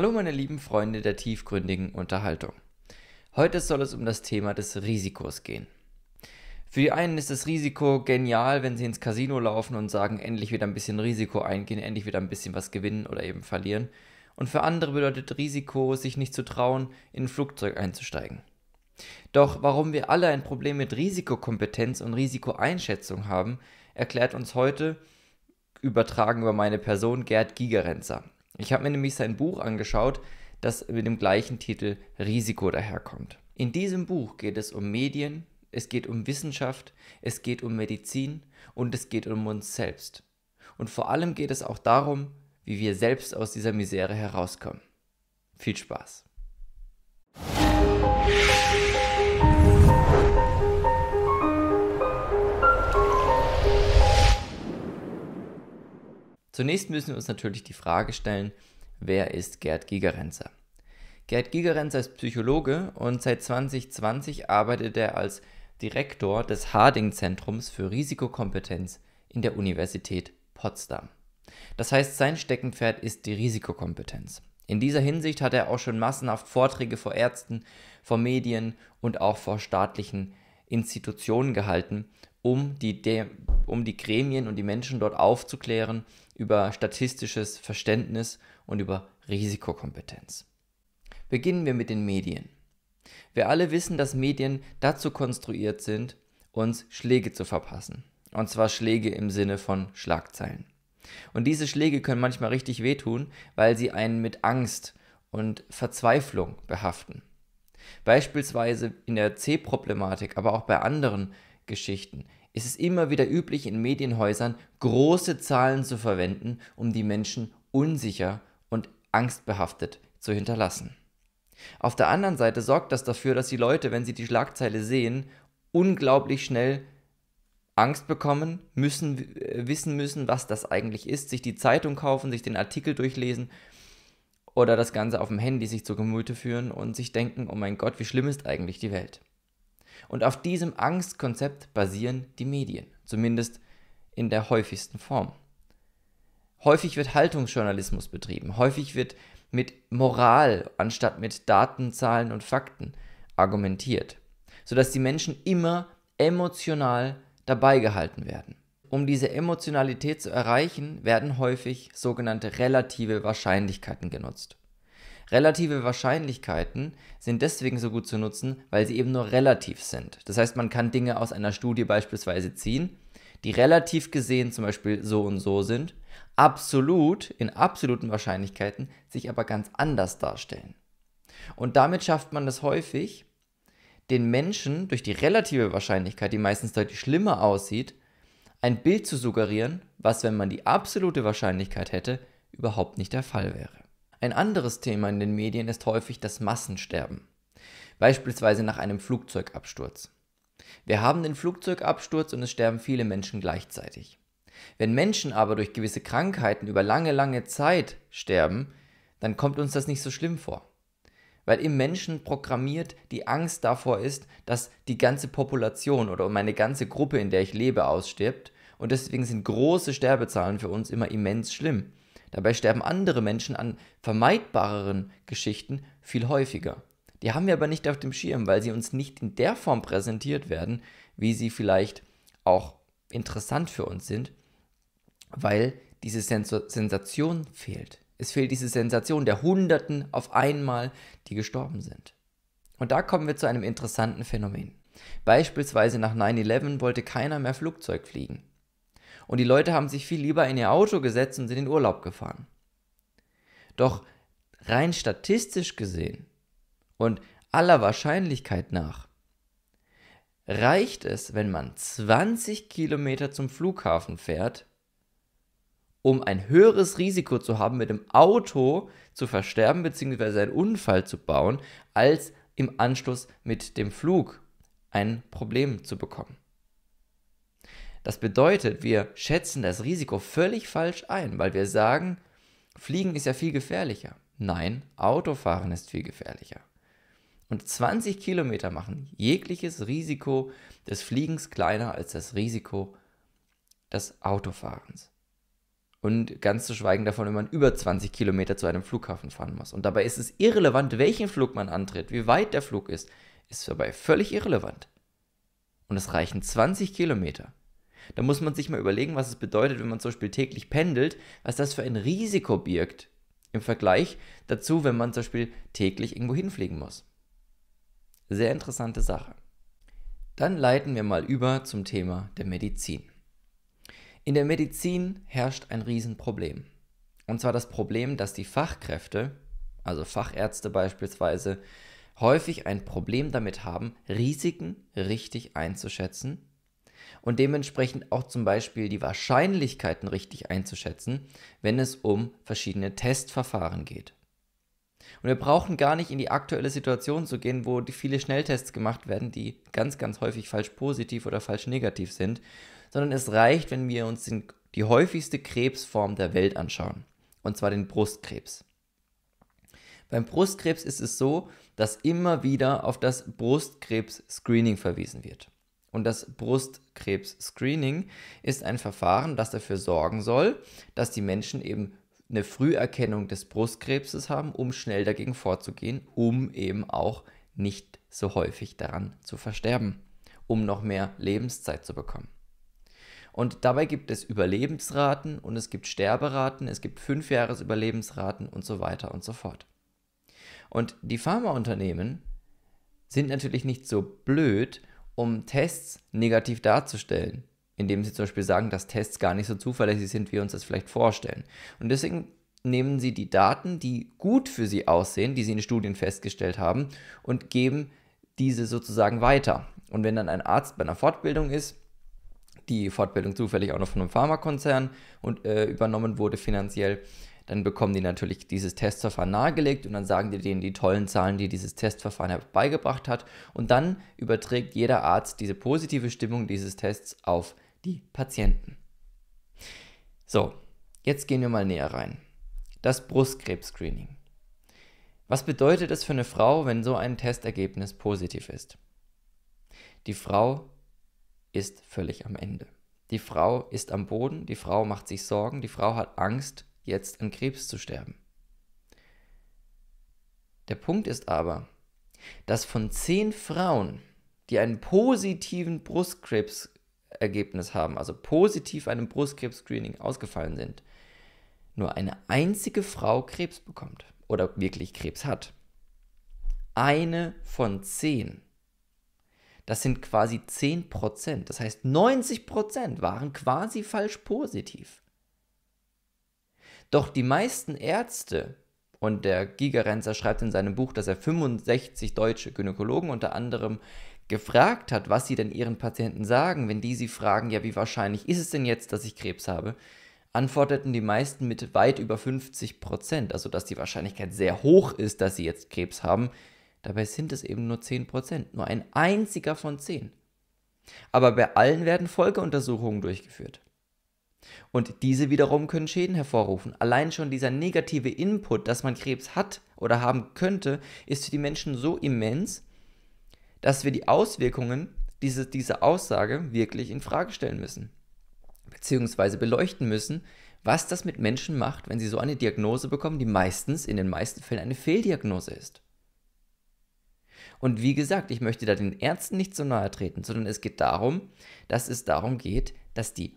Hallo meine lieben Freunde der tiefgründigen Unterhaltung. Heute soll es um das Thema des Risikos gehen. Für die einen ist das Risiko genial, wenn sie ins Casino laufen und sagen, endlich wieder ein bisschen Risiko eingehen, endlich wieder ein bisschen was gewinnen oder eben verlieren. Und für andere bedeutet Risiko, sich nicht zu trauen, in ein Flugzeug einzusteigen. Doch warum wir alle ein Problem mit Risikokompetenz und Risikoeinschätzung haben, erklärt uns heute, übertragen über meine Person, Gerd Gigerenzer. Ich habe mir nämlich sein Buch angeschaut, das mit dem gleichen Titel Risiko daherkommt. In diesem Buch geht es um Medien, es geht um Wissenschaft, es geht um Medizin und es geht um uns selbst. Und vor allem geht es auch darum, wie wir selbst aus dieser Misere herauskommen. Viel Spaß! Zunächst müssen wir uns natürlich die Frage stellen, wer ist Gerd Gigerenzer? Gerd Gigerenzer ist Psychologe und seit 2020 arbeitet er als Direktor des Harding-Zentrums für Risikokompetenz in der Universität Potsdam. Das heißt, sein Steckenpferd ist die Risikokompetenz. In dieser Hinsicht hat er auch schon massenhaft Vorträge vor Ärzten, vor Medien und auch vor staatlichen Institutionen gehalten, um die, um die Gremien und die Menschen dort aufzuklären über statistisches Verständnis und über Risikokompetenz. Beginnen wir mit den Medien. Wir alle wissen, dass Medien dazu konstruiert sind, uns Schläge zu verpassen. Und zwar Schläge im Sinne von Schlagzeilen. Und diese Schläge können manchmal richtig wehtun, weil sie einen mit Angst und Verzweiflung behaften. Beispielsweise in der C-Problematik, aber auch bei anderen Geschichten ist es immer wieder üblich, in Medienhäusern große Zahlen zu verwenden, um die Menschen unsicher und angstbehaftet zu hinterlassen. Auf der anderen Seite sorgt das dafür, dass die Leute, wenn sie die Schlagzeile sehen, unglaublich schnell Angst bekommen, müssen äh, wissen müssen, was das eigentlich ist, sich die Zeitung kaufen, sich den Artikel durchlesen oder das Ganze auf dem Handy sich zu Gemüte führen und sich denken, oh mein Gott, wie schlimm ist eigentlich die Welt. Und auf diesem Angstkonzept basieren die Medien, zumindest in der häufigsten Form. Häufig wird Haltungsjournalismus betrieben, häufig wird mit Moral anstatt mit Daten, Zahlen und Fakten argumentiert, sodass die Menschen immer emotional dabei gehalten werden. Um diese Emotionalität zu erreichen, werden häufig sogenannte relative Wahrscheinlichkeiten genutzt. Relative Wahrscheinlichkeiten sind deswegen so gut zu nutzen, weil sie eben nur relativ sind. Das heißt, man kann Dinge aus einer Studie beispielsweise ziehen, die relativ gesehen zum Beispiel so und so sind, absolut in absoluten Wahrscheinlichkeiten sich aber ganz anders darstellen. Und damit schafft man es häufig, den Menschen durch die relative Wahrscheinlichkeit, die meistens deutlich schlimmer aussieht, ein Bild zu suggerieren, was, wenn man die absolute Wahrscheinlichkeit hätte, überhaupt nicht der Fall wäre. Ein anderes Thema in den Medien ist häufig das Massensterben, beispielsweise nach einem Flugzeugabsturz. Wir haben den Flugzeugabsturz und es sterben viele Menschen gleichzeitig. Wenn Menschen aber durch gewisse Krankheiten über lange, lange Zeit sterben, dann kommt uns das nicht so schlimm vor. Weil im Menschen programmiert die Angst davor ist, dass die ganze Population oder meine ganze Gruppe, in der ich lebe, ausstirbt. Und deswegen sind große Sterbezahlen für uns immer immens schlimm. Dabei sterben andere Menschen an vermeidbareren Geschichten viel häufiger. Die haben wir aber nicht auf dem Schirm, weil sie uns nicht in der Form präsentiert werden, wie sie vielleicht auch interessant für uns sind, weil diese Sens Sensation fehlt. Es fehlt diese Sensation der Hunderten auf einmal, die gestorben sind. Und da kommen wir zu einem interessanten Phänomen. Beispielsweise nach 9-11 wollte keiner mehr Flugzeug fliegen und die Leute haben sich viel lieber in ihr Auto gesetzt und sind in den Urlaub gefahren. Doch rein statistisch gesehen und aller Wahrscheinlichkeit nach reicht es, wenn man 20 Kilometer zum Flughafen fährt, um ein höheres Risiko zu haben, mit dem Auto zu versterben bzw. einen Unfall zu bauen, als im Anschluss mit dem Flug ein Problem zu bekommen. Das bedeutet, wir schätzen das Risiko völlig falsch ein, weil wir sagen, Fliegen ist ja viel gefährlicher. Nein, Autofahren ist viel gefährlicher. Und 20 Kilometer machen jegliches Risiko des Fliegens kleiner als das Risiko des Autofahrens. Und ganz zu schweigen davon, wenn man über 20 Kilometer zu einem Flughafen fahren muss. Und dabei ist es irrelevant, welchen Flug man antritt, wie weit der Flug ist, ist dabei völlig irrelevant. Und es reichen 20 Kilometer. Da muss man sich mal überlegen, was es bedeutet, wenn man zum Beispiel täglich pendelt, was das für ein Risiko birgt im Vergleich dazu, wenn man zum Beispiel täglich irgendwo hinfliegen muss. Sehr interessante Sache. Dann leiten wir mal über zum Thema der Medizin. In der Medizin herrscht ein Riesenproblem. Und zwar das Problem, dass die Fachkräfte, also Fachärzte beispielsweise, häufig ein Problem damit haben, Risiken richtig einzuschätzen und dementsprechend auch zum Beispiel die Wahrscheinlichkeiten richtig einzuschätzen, wenn es um verschiedene Testverfahren geht. Und wir brauchen gar nicht in die aktuelle Situation zu gehen, wo viele Schnelltests gemacht werden, die ganz, ganz häufig falsch positiv oder falsch negativ sind, sondern es reicht, wenn wir uns den, die häufigste Krebsform der Welt anschauen, und zwar den Brustkrebs. Beim Brustkrebs ist es so, dass immer wieder auf das Brustkrebs-Screening verwiesen wird. Und das Brustkrebs-Screening ist ein Verfahren, das dafür sorgen soll, dass die Menschen eben eine Früherkennung des Brustkrebses haben, um schnell dagegen vorzugehen, um eben auch nicht so häufig daran zu versterben, um noch mehr Lebenszeit zu bekommen. Und dabei gibt es Überlebensraten und es gibt Sterberaten, es gibt Fünfjahresüberlebensraten und so weiter und so fort. Und die Pharmaunternehmen sind natürlich nicht so blöd um Tests negativ darzustellen, indem sie zum Beispiel sagen, dass Tests gar nicht so zuverlässig sind, wie wir uns das vielleicht vorstellen. Und deswegen nehmen sie die Daten, die gut für sie aussehen, die sie in Studien festgestellt haben, und geben diese sozusagen weiter. Und wenn dann ein Arzt bei einer Fortbildung ist, die Fortbildung zufällig auch noch von einem Pharmakonzern und, äh, übernommen wurde finanziell, dann bekommen die natürlich dieses Testverfahren nahegelegt und dann sagen die denen die tollen Zahlen, die dieses Testverfahren herbeigebracht hat. Und dann überträgt jeder Arzt diese positive Stimmung dieses Tests auf die Patienten. So, jetzt gehen wir mal näher rein. Das Brustkrebs-Screening. Was bedeutet es für eine Frau, wenn so ein Testergebnis positiv ist? Die Frau ist völlig am Ende. Die Frau ist am Boden, die Frau macht sich Sorgen, die Frau hat Angst jetzt an Krebs zu sterben. Der Punkt ist aber, dass von zehn Frauen, die einen positiven Brustkrebsergebnis haben, also positiv einem Brustkrebs-Screening ausgefallen sind, nur eine einzige Frau Krebs bekommt oder wirklich Krebs hat. Eine von zehn. Das sind quasi 10%. Das heißt, 90% waren quasi falsch positiv. Doch die meisten Ärzte, und der Gigerenzer schreibt in seinem Buch, dass er 65 deutsche Gynäkologen unter anderem gefragt hat, was sie denn ihren Patienten sagen, wenn die sie fragen, ja, wie wahrscheinlich ist es denn jetzt, dass ich Krebs habe, antworteten die meisten mit weit über 50 Prozent, also dass die Wahrscheinlichkeit sehr hoch ist, dass sie jetzt Krebs haben. Dabei sind es eben nur 10 Prozent, nur ein einziger von 10. Aber bei allen werden Folgeuntersuchungen durchgeführt. Und diese wiederum können Schäden hervorrufen. Allein schon dieser negative Input, dass man Krebs hat oder haben könnte, ist für die Menschen so immens, dass wir die Auswirkungen dieser diese Aussage wirklich in Frage stellen müssen. Beziehungsweise beleuchten müssen, was das mit Menschen macht, wenn sie so eine Diagnose bekommen, die meistens in den meisten Fällen eine Fehldiagnose ist. Und wie gesagt, ich möchte da den Ärzten nicht so nahe treten, sondern es geht darum, dass es darum geht, dass die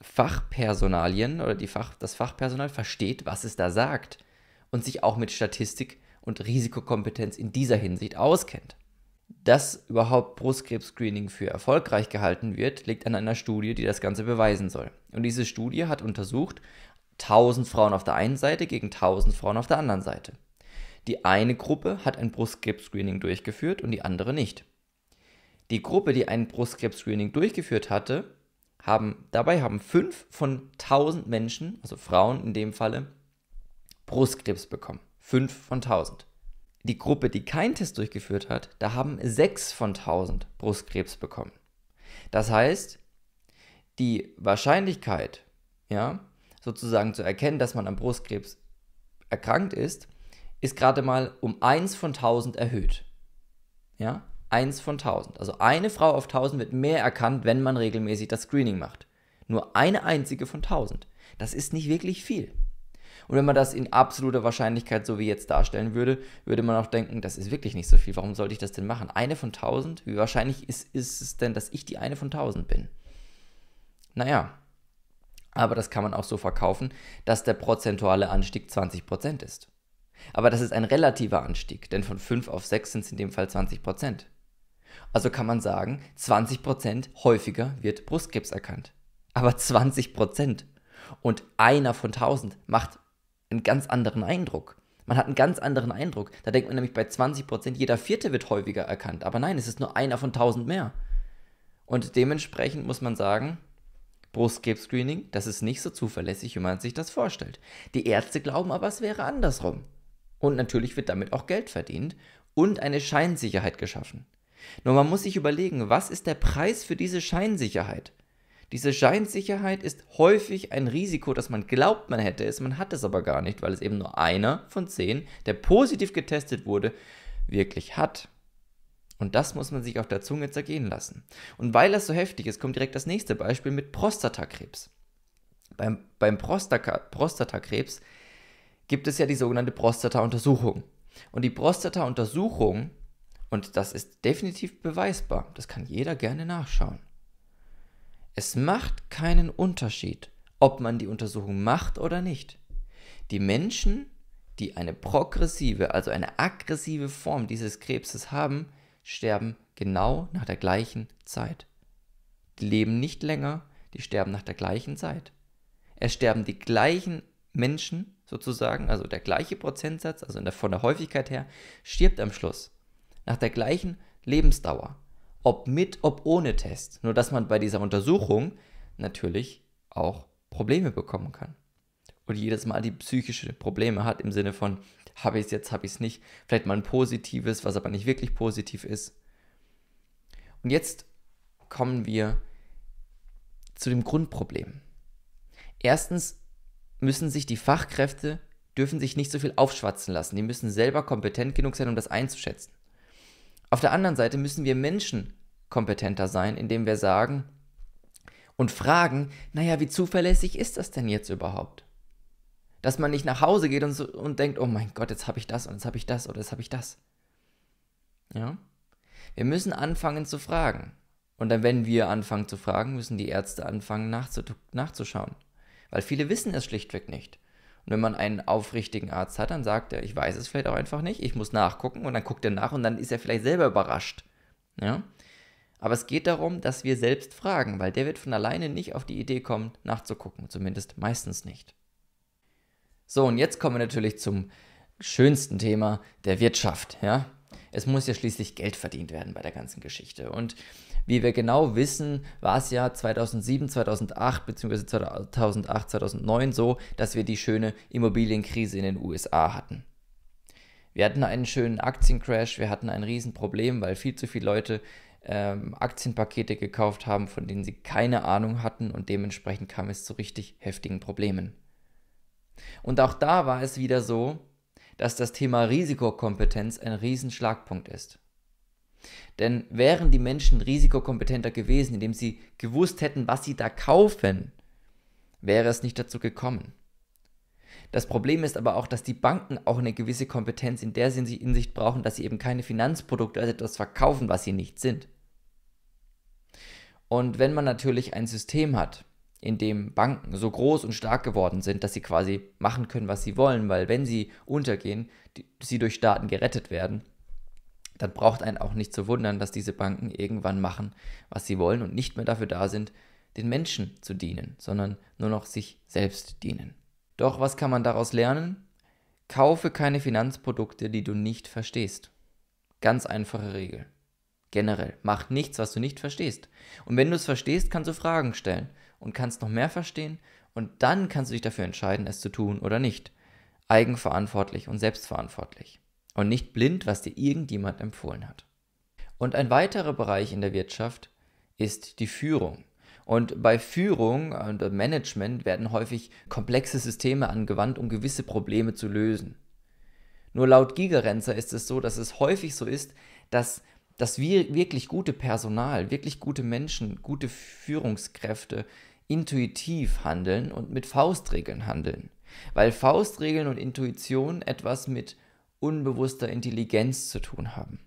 Fachpersonalien oder die Fach, das Fachpersonal versteht, was es da sagt und sich auch mit Statistik und Risikokompetenz in dieser Hinsicht auskennt. Dass überhaupt Brustkrebs-Screening für erfolgreich gehalten wird, liegt an einer Studie, die das Ganze beweisen soll. Und diese Studie hat untersucht 1000 Frauen auf der einen Seite gegen 1000 Frauen auf der anderen Seite. Die eine Gruppe hat ein Brustkrebs-Screening durchgeführt und die andere nicht. Die Gruppe, die ein Brustkrebs-Screening durchgeführt hatte, haben, dabei haben 5 von 1000 Menschen, also Frauen in dem Falle, Brustkrebs bekommen. 5 von 1000. Die Gruppe, die keinen Test durchgeführt hat, da haben 6 von 1000 Brustkrebs bekommen. Das heißt, die Wahrscheinlichkeit, ja, sozusagen zu erkennen, dass man an Brustkrebs erkrankt ist, ist gerade mal um 1 von 1000 erhöht. Ja? eins von 1000. Also eine Frau auf 1000 wird mehr erkannt, wenn man regelmäßig das Screening macht. Nur eine einzige von 1000. Das ist nicht wirklich viel. Und wenn man das in absoluter Wahrscheinlichkeit so wie jetzt darstellen würde, würde man auch denken, das ist wirklich nicht so viel. Warum sollte ich das denn machen? Eine von 1000? Wie wahrscheinlich ist, ist es denn, dass ich die eine von 1000 bin? Naja, aber das kann man auch so verkaufen, dass der prozentuale Anstieg 20% ist. Aber das ist ein relativer Anstieg, denn von 5 auf 6 sind es in dem Fall 20%. Also kann man sagen, 20% häufiger wird Brustkrebs erkannt. Aber 20% und einer von 1000 macht einen ganz anderen Eindruck. Man hat einen ganz anderen Eindruck. Da denkt man nämlich bei 20%, jeder vierte wird häufiger erkannt. Aber nein, es ist nur einer von 1000 mehr. Und dementsprechend muss man sagen, Brustkrebs-Screening, das ist nicht so zuverlässig, wie man sich das vorstellt. Die Ärzte glauben aber, es wäre andersrum. Und natürlich wird damit auch Geld verdient und eine Scheinsicherheit geschaffen. Nur man muss sich überlegen, was ist der Preis für diese Scheinsicherheit? Diese Scheinsicherheit ist häufig ein Risiko, dass man glaubt, man hätte es, man hat es aber gar nicht, weil es eben nur einer von zehn, der positiv getestet wurde, wirklich hat. Und das muss man sich auf der Zunge zergehen lassen. Und weil das so heftig ist, kommt direkt das nächste Beispiel mit Prostatakrebs. Beim, beim Prostaka Prostatakrebs gibt es ja die sogenannte Prostata-Untersuchung. Und die Prostata-Untersuchung und das ist definitiv beweisbar. Das kann jeder gerne nachschauen. Es macht keinen Unterschied, ob man die Untersuchung macht oder nicht. Die Menschen, die eine progressive, also eine aggressive Form dieses Krebses haben, sterben genau nach der gleichen Zeit. Die leben nicht länger, die sterben nach der gleichen Zeit. Es sterben die gleichen Menschen sozusagen, also der gleiche Prozentsatz, also von der Häufigkeit her, stirbt am Schluss nach der gleichen Lebensdauer. Ob mit, ob ohne Test. Nur dass man bei dieser Untersuchung natürlich auch Probleme bekommen kann. Und jedes Mal die psychische Probleme hat im Sinne von, habe ich es jetzt, habe ich es nicht. Vielleicht mal ein positives, was aber nicht wirklich positiv ist. Und jetzt kommen wir zu dem Grundproblem. Erstens müssen sich die Fachkräfte, dürfen sich nicht so viel aufschwatzen lassen. Die müssen selber kompetent genug sein, um das einzuschätzen. Auf der anderen Seite müssen wir Menschen kompetenter sein, indem wir sagen und fragen, naja, wie zuverlässig ist das denn jetzt überhaupt? Dass man nicht nach Hause geht und, so, und denkt, oh mein Gott, jetzt habe ich das und jetzt habe ich das oder jetzt habe ich das. Ja? Wir müssen anfangen zu fragen. Und dann, wenn wir anfangen zu fragen, müssen die Ärzte anfangen nachzuschauen. Weil viele wissen es schlichtweg nicht. Und wenn man einen aufrichtigen Arzt hat, dann sagt er, ich weiß es vielleicht auch einfach nicht, ich muss nachgucken und dann guckt er nach und dann ist er vielleicht selber überrascht. Ja? Aber es geht darum, dass wir selbst fragen, weil der wird von alleine nicht auf die Idee kommen, nachzugucken, zumindest meistens nicht. So, und jetzt kommen wir natürlich zum schönsten Thema der Wirtschaft. Ja? Es muss ja schließlich Geld verdient werden bei der ganzen Geschichte. Und wie wir genau wissen, war es ja 2007, 2008 bzw. 2008, 2009 so, dass wir die schöne Immobilienkrise in den USA hatten. Wir hatten einen schönen Aktiencrash, wir hatten ein Riesenproblem, weil viel zu viele Leute ähm, Aktienpakete gekauft haben, von denen sie keine Ahnung hatten und dementsprechend kam es zu richtig heftigen Problemen. Und auch da war es wieder so, dass das Thema Risikokompetenz ein Riesenschlagpunkt ist. Denn wären die Menschen risikokompetenter gewesen, indem sie gewusst hätten, was sie da kaufen, wäre es nicht dazu gekommen. Das Problem ist aber auch, dass die Banken auch eine gewisse Kompetenz in der Hinsicht brauchen, dass sie eben keine Finanzprodukte als etwas verkaufen, was sie nicht sind. Und wenn man natürlich ein System hat, in dem Banken so groß und stark geworden sind, dass sie quasi machen können, was sie wollen, weil wenn sie untergehen, die, sie durch Staaten gerettet werden, dann braucht einen auch nicht zu wundern, dass diese Banken irgendwann machen, was sie wollen und nicht mehr dafür da sind, den Menschen zu dienen, sondern nur noch sich selbst dienen. Doch was kann man daraus lernen? Kaufe keine Finanzprodukte, die du nicht verstehst. Ganz einfache Regel. Generell, mach nichts, was du nicht verstehst. Und wenn du es verstehst, kannst du Fragen stellen und kannst noch mehr verstehen und dann kannst du dich dafür entscheiden, es zu tun oder nicht. Eigenverantwortlich und selbstverantwortlich und nicht blind, was dir irgendjemand empfohlen hat. Und ein weiterer Bereich in der Wirtschaft ist die Führung. Und bei Führung und Management werden häufig komplexe Systeme angewandt, um gewisse Probleme zu lösen. Nur laut Gigerenzer ist es so, dass es häufig so ist, dass dass wir wirklich gute Personal, wirklich gute Menschen, gute Führungskräfte intuitiv handeln und mit Faustregeln handeln. Weil Faustregeln und Intuition etwas mit unbewusster Intelligenz zu tun haben.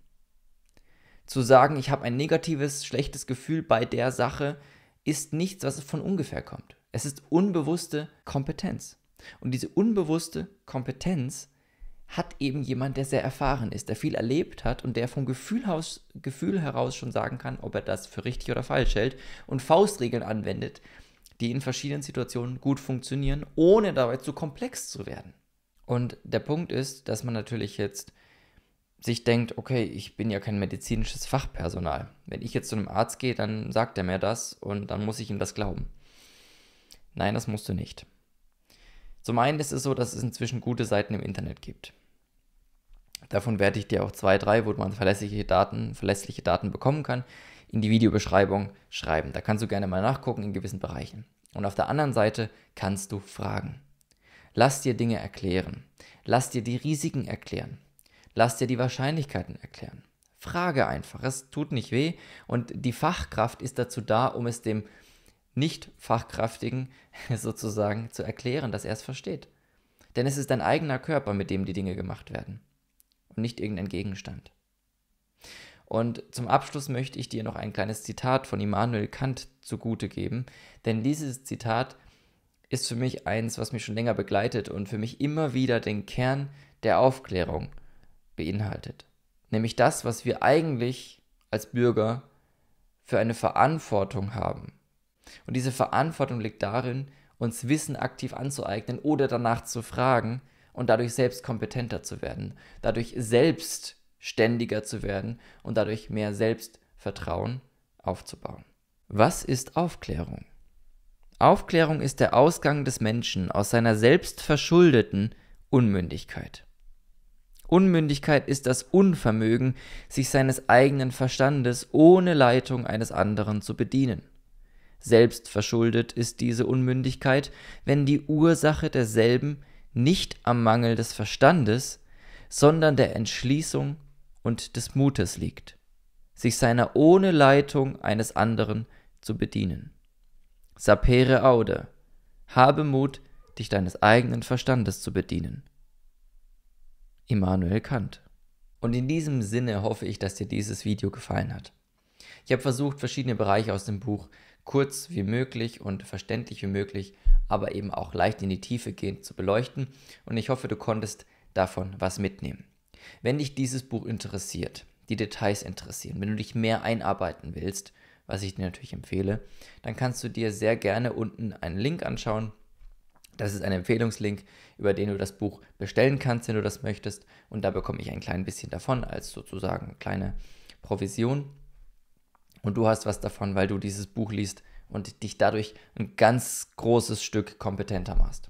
Zu sagen, ich habe ein negatives, schlechtes Gefühl bei der Sache, ist nichts, was von ungefähr kommt. Es ist unbewusste Kompetenz. Und diese unbewusste Kompetenz hat eben jemand, der sehr erfahren ist, der viel erlebt hat und der vom Gefühlhaus, Gefühl heraus schon sagen kann, ob er das für richtig oder falsch hält und Faustregeln anwendet, die in verschiedenen Situationen gut funktionieren, ohne dabei zu komplex zu werden. Und der Punkt ist, dass man natürlich jetzt sich denkt, okay, ich bin ja kein medizinisches Fachpersonal. Wenn ich jetzt zu einem Arzt gehe, dann sagt er mir das und dann muss ich ihm das glauben. Nein, das musst du nicht. Zum einen ist es so, dass es inzwischen gute Seiten im Internet gibt. Davon werde ich dir auch zwei, drei, wo man verlässliche Daten, verlässliche Daten bekommen kann, in die Videobeschreibung schreiben. Da kannst du gerne mal nachgucken in gewissen Bereichen. Und auf der anderen Seite kannst du fragen. Lass dir Dinge erklären. Lass dir die Risiken erklären. Lass dir die Wahrscheinlichkeiten erklären. Frage einfach. Es tut nicht weh und die Fachkraft ist dazu da, um es dem Nicht-Fachkraftigen sozusagen zu erklären, dass er es versteht. Denn es ist dein eigener Körper, mit dem die Dinge gemacht werden und nicht irgendein Gegenstand. Und zum Abschluss möchte ich dir noch ein kleines Zitat von Immanuel Kant zugute geben, denn dieses Zitat ist für mich eins, was mich schon länger begleitet und für mich immer wieder den Kern der Aufklärung beinhaltet. Nämlich das, was wir eigentlich als Bürger für eine Verantwortung haben. Und diese Verantwortung liegt darin, uns Wissen aktiv anzueignen oder danach zu fragen und dadurch selbst kompetenter zu werden, dadurch selbstständiger zu werden und dadurch mehr Selbstvertrauen aufzubauen. Was ist Aufklärung? Aufklärung ist der Ausgang des Menschen aus seiner selbstverschuldeten Unmündigkeit. Unmündigkeit ist das Unvermögen, sich seines eigenen Verstandes ohne Leitung eines anderen zu bedienen. Selbstverschuldet ist diese Unmündigkeit, wenn die Ursache derselben nicht am Mangel des Verstandes, sondern der Entschließung und des Mutes liegt, sich seiner ohne Leitung eines anderen zu bedienen. Sapere aude. Habe Mut, dich deines eigenen Verstandes zu bedienen. Immanuel Kant. Und in diesem Sinne hoffe ich, dass dir dieses Video gefallen hat. Ich habe versucht, verschiedene Bereiche aus dem Buch kurz wie möglich und verständlich wie möglich, aber eben auch leicht in die Tiefe gehend zu beleuchten und ich hoffe, du konntest davon was mitnehmen. Wenn dich dieses Buch interessiert, die Details interessieren, wenn du dich mehr einarbeiten willst, was ich dir natürlich empfehle, dann kannst du dir sehr gerne unten einen Link anschauen. Das ist ein Empfehlungslink, über den du das Buch bestellen kannst, wenn du das möchtest. Und da bekomme ich ein klein bisschen davon als sozusagen kleine Provision. Und du hast was davon, weil du dieses Buch liest und dich dadurch ein ganz großes Stück kompetenter machst.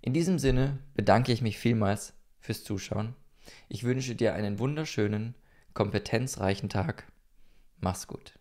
In diesem Sinne bedanke ich mich vielmals fürs Zuschauen. Ich wünsche dir einen wunderschönen, kompetenzreichen Tag. Mach's gut.